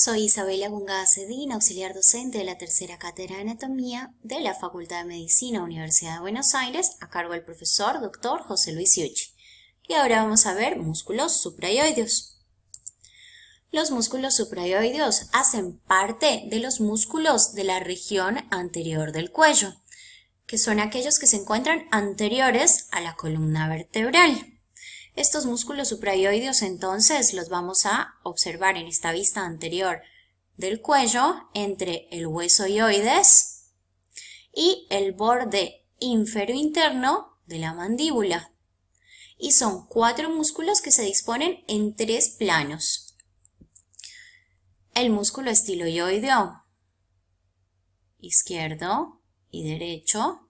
Soy Isabela Gungada Cedín, auxiliar docente de la tercera cátedra de anatomía de la Facultad de Medicina, Universidad de Buenos Aires, a cargo del profesor Dr. José Luis Yuchi. Y ahora vamos a ver músculos suprayoideos. Los músculos suprayoideos hacen parte de los músculos de la región anterior del cuello, que son aquellos que se encuentran anteriores a la columna vertebral. Estos músculos suprayoideos entonces los vamos a observar en esta vista anterior del cuello entre el hueso hioides y el borde infero interno de la mandíbula. Y son cuatro músculos que se disponen en tres planos. El músculo estiloioideo, izquierdo y derecho,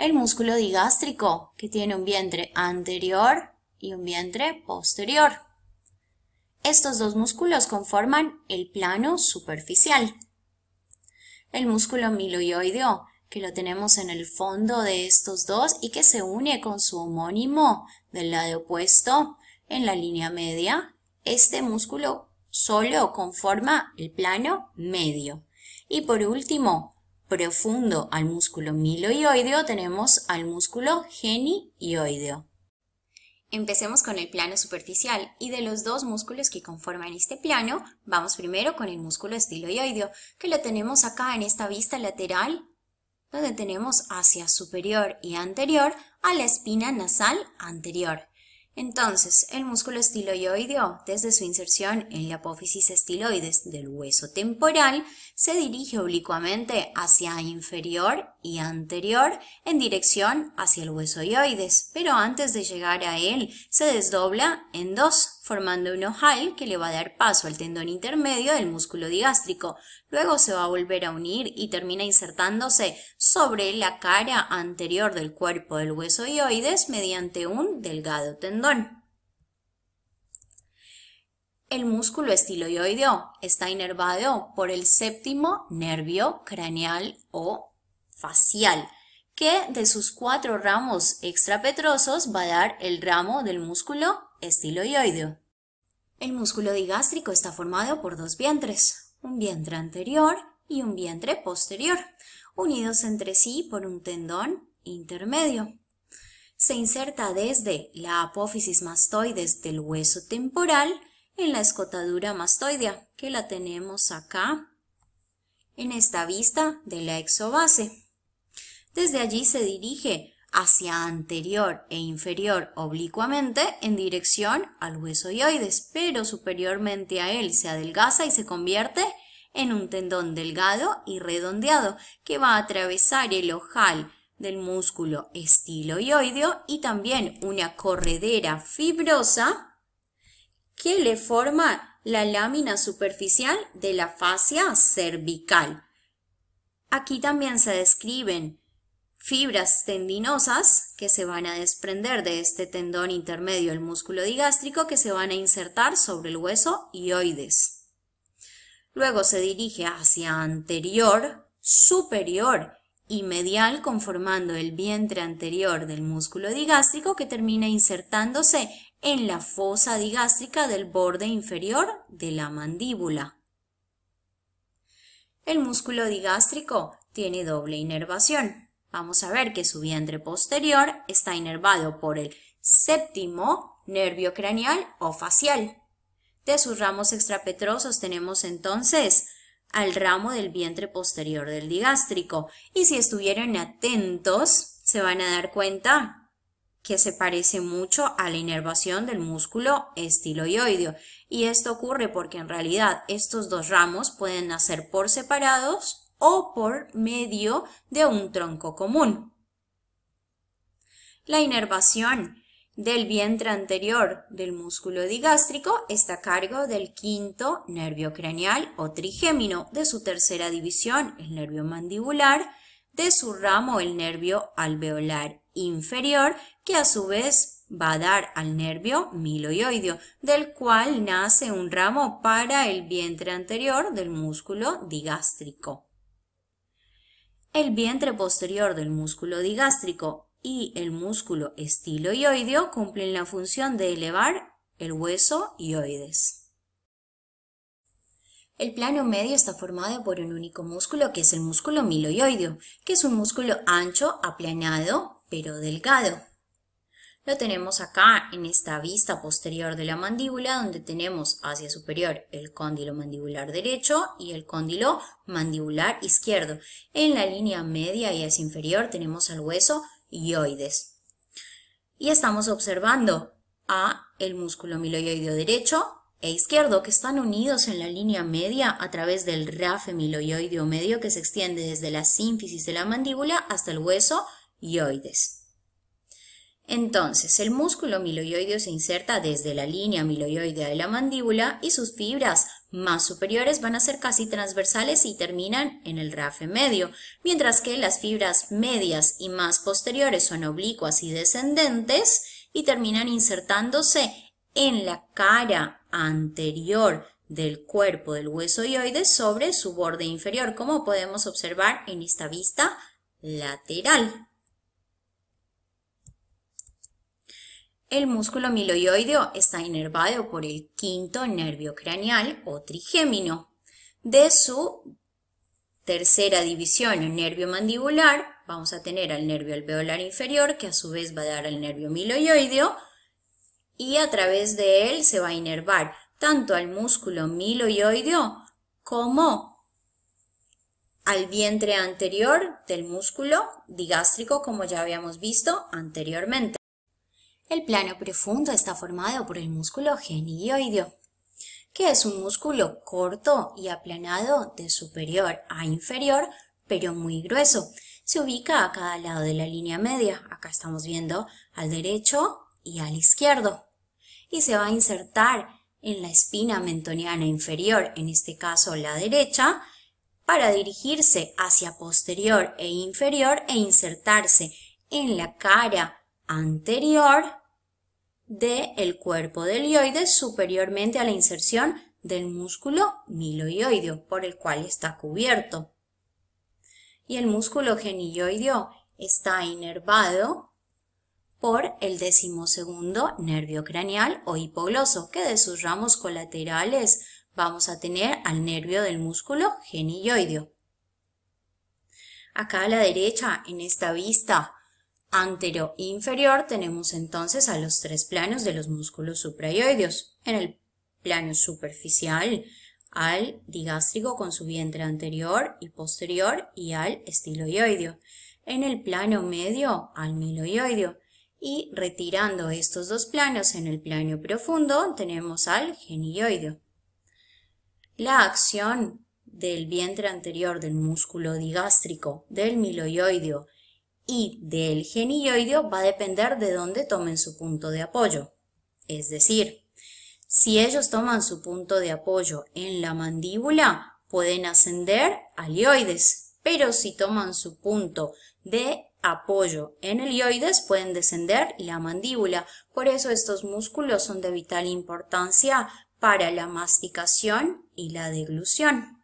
el músculo digástrico, que tiene un vientre anterior y un vientre posterior. Estos dos músculos conforman el plano superficial. El músculo miloioideo, que lo tenemos en el fondo de estos dos y que se une con su homónimo del lado opuesto en la línea media, este músculo solo conforma el plano medio. Y por último, Profundo al músculo miloioideo tenemos al músculo genioideo. Empecemos con el plano superficial y de los dos músculos que conforman este plano, vamos primero con el músculo estiloioideo, que lo tenemos acá en esta vista lateral, donde tenemos hacia superior y anterior a la espina nasal anterior. Entonces, el músculo estiloideo, desde su inserción en la apófisis estiloides del hueso temporal, se dirige oblicuamente hacia inferior y anterior en dirección hacia el hueso ioides, pero antes de llegar a él se desdobla en dos formando un ojal que le va a dar paso al tendón intermedio del músculo digástrico. Luego se va a volver a unir y termina insertándose sobre la cara anterior del cuerpo del hueso ioides mediante un delgado tendón. El músculo estiloioideo está inervado por el séptimo nervio craneal o facial, que de sus cuatro ramos extrapetrosos va a dar el ramo del músculo estiloioideo. El músculo digástrico está formado por dos vientres, un vientre anterior y un vientre posterior, unidos entre sí por un tendón intermedio. Se inserta desde la apófisis mastoides del hueso temporal en la escotadura mastoidea, que la tenemos acá en esta vista de la exobase. Desde allí se dirige hacia anterior e inferior oblicuamente en dirección al hueso ioides, pero superiormente a él se adelgaza y se convierte en un tendón delgado y redondeado que va a atravesar el ojal del músculo estilo estiloioideo y también una corredera fibrosa que le forma la lámina superficial de la fascia cervical. Aquí también se describen fibras tendinosas que se van a desprender de este tendón intermedio del músculo digástrico que se van a insertar sobre el hueso hioides. Luego se dirige hacia anterior, superior y medial conformando el vientre anterior del músculo digástrico que termina insertándose en la fosa digástrica del borde inferior de la mandíbula. El músculo digástrico tiene doble inervación, Vamos a ver que su vientre posterior está inervado por el séptimo nervio craneal o facial. De sus ramos extrapetrosos tenemos entonces al ramo del vientre posterior del digástrico. Y si estuvieran atentos, se van a dar cuenta que se parece mucho a la inervación del músculo estiloioideo. Y esto ocurre porque en realidad estos dos ramos pueden nacer por separados o por medio de un tronco común. La inervación del vientre anterior del músculo digástrico está a cargo del quinto nervio craneal o trigémino, de su tercera división, el nervio mandibular, de su ramo, el nervio alveolar inferior, que a su vez va a dar al nervio miloioideo, del cual nace un ramo para el vientre anterior del músculo digástrico el vientre posterior del músculo digástrico y el músculo estiloioideo cumplen la función de elevar el hueso ioides. El plano medio está formado por un único músculo que es el músculo miloioideo, que es un músculo ancho, aplanado, pero delgado lo tenemos acá en esta vista posterior de la mandíbula donde tenemos hacia superior el cóndilo mandibular derecho y el cóndilo mandibular izquierdo. En la línea media y hacia inferior tenemos al hueso ioides. Y estamos observando a el músculo miloioideo derecho e izquierdo que están unidos en la línea media a través del rafe miloioideo medio que se extiende desde la sínfisis de la mandíbula hasta el hueso ioides. Entonces, el músculo miloideo se inserta desde la línea miloioidea de la mandíbula y sus fibras más superiores van a ser casi transversales y terminan en el rafe medio, mientras que las fibras medias y más posteriores son oblicuas y descendentes y terminan insertándose en la cara anterior del cuerpo del hueso yoide sobre su borde inferior, como podemos observar en esta vista lateral. El músculo miloioideo está inervado por el quinto nervio craneal o trigémino. De su tercera división, el nervio mandibular, vamos a tener al nervio alveolar inferior, que a su vez va a dar al nervio miloioideo, y a través de él se va a inervar tanto al músculo miloioideo como al vientre anterior del músculo digástrico, como ya habíamos visto anteriormente. El plano profundo está formado por el músculo genioideo, que es un músculo corto y aplanado de superior a inferior, pero muy grueso. Se ubica a cada lado de la línea media. Acá estamos viendo al derecho y al izquierdo. Y se va a insertar en la espina mentoniana inferior, en este caso la derecha, para dirigirse hacia posterior e inferior e insertarse en la cara anterior del cuerpo del hioide superiormente a la inserción del músculo miloioideo por el cual está cubierto. Y el músculo genioideo está inervado por el decimosegundo nervio craneal o hipogloso, que de sus ramos colaterales vamos a tener al nervio del músculo genioideo. Acá a la derecha, en esta vista, antero e inferior tenemos entonces a los tres planos de los músculos suprayoideos. En el plano superficial al digástrico con su vientre anterior y posterior y al estiloioideo. En el plano medio al miloioideo. Y retirando estos dos planos en el plano profundo tenemos al genioideo. La acción del vientre anterior del músculo digástrico, del miloioideo y del genioideo va a depender de dónde tomen su punto de apoyo. Es decir, si ellos toman su punto de apoyo en la mandíbula, pueden ascender alioides. pero si toman su punto de apoyo en el ioides pueden descender la mandíbula. Por eso estos músculos son de vital importancia para la masticación y la deglución.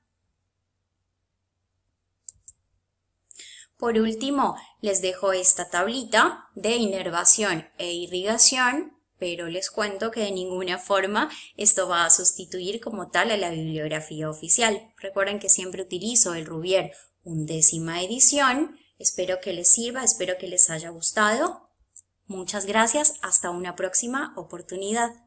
Por último, les dejo esta tablita de inervación e irrigación, pero les cuento que de ninguna forma esto va a sustituir como tal a la bibliografía oficial. Recuerden que siempre utilizo el Rubier undécima edición. Espero que les sirva, espero que les haya gustado. Muchas gracias, hasta una próxima oportunidad.